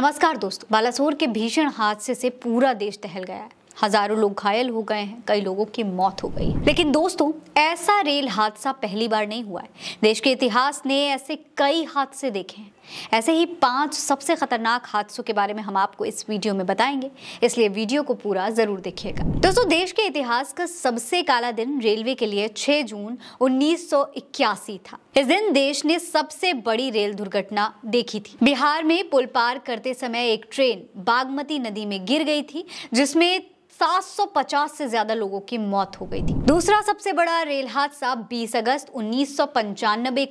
नमस्कार दोस्तों बालासोर के भीषण हादसे से पूरा देश टहल गया है हजारों लोग घायल हो गए हैं कई लोगों की मौत हो गई लेकिन दोस्तों ऐसा रेल हादसा पहली बार नहीं हुआ है देश के इतिहास ने ऐसे कई हादसे देखे हैं ऐसे ही पांच सबसे खतरनाक हादसों के बारे में हम आपको इस वीडियो में बताएंगे इसलिए वीडियो को पूरा जरूर देखिएगा दोस्तों देश के इतिहास का सबसे काला दिन रेलवे के लिए 6 जून 1981 था इस दिन देश ने सबसे बड़ी रेल दुर्घटना देखी थी बिहार में पुल पार करते समय एक ट्रेन बागमती नदी में गिर गई थी जिसमें 750 से ज्यादा लोगों की मौत हो गई थी दूसरा सबसे बड़ा रेल हादसा 20 अगस्त उन्नीस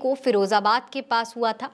को फिरोजाबाद के पास हुआ था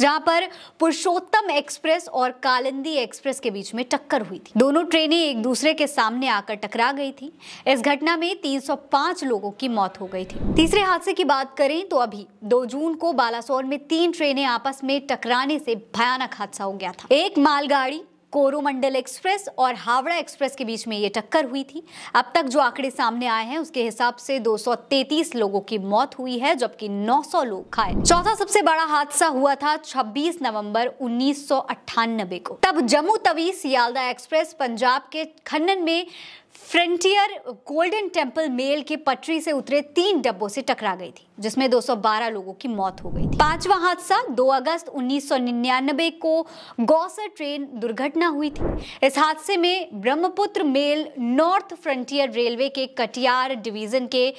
जहां पर पुरुषोत्तम एक्सप्रेस और कालिंदी एक्सप्रेस के बीच में टक्कर हुई थी दोनों ट्रेनें एक दूसरे के सामने आकर टकरा गई थी इस घटना में 305 लोगों की मौत हो गई थी तीसरे हादसे की बात करें तो अभी दो जून को बालासोर में तीन ट्रेनें आपस में टकराने से भयानक हादसा हो गया था एक मालगाड़ी कोरोमंडल एक्सप्रेस और हावड़ा एक्सप्रेस के बीच में ये टक्कर हुई थी अब तक जो आंकड़े सामने आए हैं उसके हिसाब से 233 लोगों की मौत हुई है जबकि 900 लोग घायल चौथा सबसे बड़ा हादसा हुआ था 26 नवंबर उन्नीस को तब जम्मू तवी सियालदा एक्सप्रेस पंजाब के खनन में फ्रंटियर गोल्डन टेम्पल मेल के पटरी से उतरे तीन डब्बों से टकरा गई थी जिसमें 212 लोगों की मौत हो गई थी पांचवा हादसा 2 अगस्त 1999 को गौसर ट्रेन दुर्घटना हुई थी इस हादसे में Brahmaputra mail north frontier railway के कटियार डिवीजन के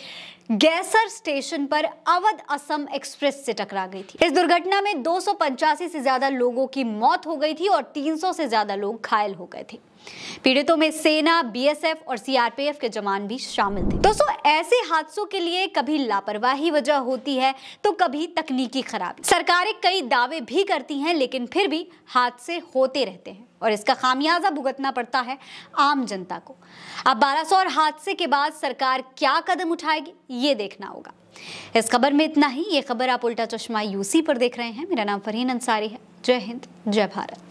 गैसर स्टेशन पर अवध असम एक्सप्रेस से टकरा गई थी इस दुर्घटना में दो से ज्यादा लोगों की मौत हो गई थी और तीन से ज्यादा लोग घायल हो गए थे पीड़ितों में सेना बीएसएफ और सीआरपीएफ के जवान भी शामिल थे दोस्तों ऐसे हादसों के लिए कभी लापरवाही वजह होती है तो कभी तकनीकी खराबी सरकारें कई दावे भी करती हैं लेकिन फिर भी हादसे होते रहते हैं और इसका खामियाजा भुगतना पड़ता है आम जनता को अब बारह और हादसे के बाद सरकार क्या कदम उठाएगी ये देखना होगा इस खबर में इतना ही ये खबर आप उल्टा चश्मा यूसी पर देख रहे हैं मेरा नाम फरहीन अंसारी है जय हिंद जय भारत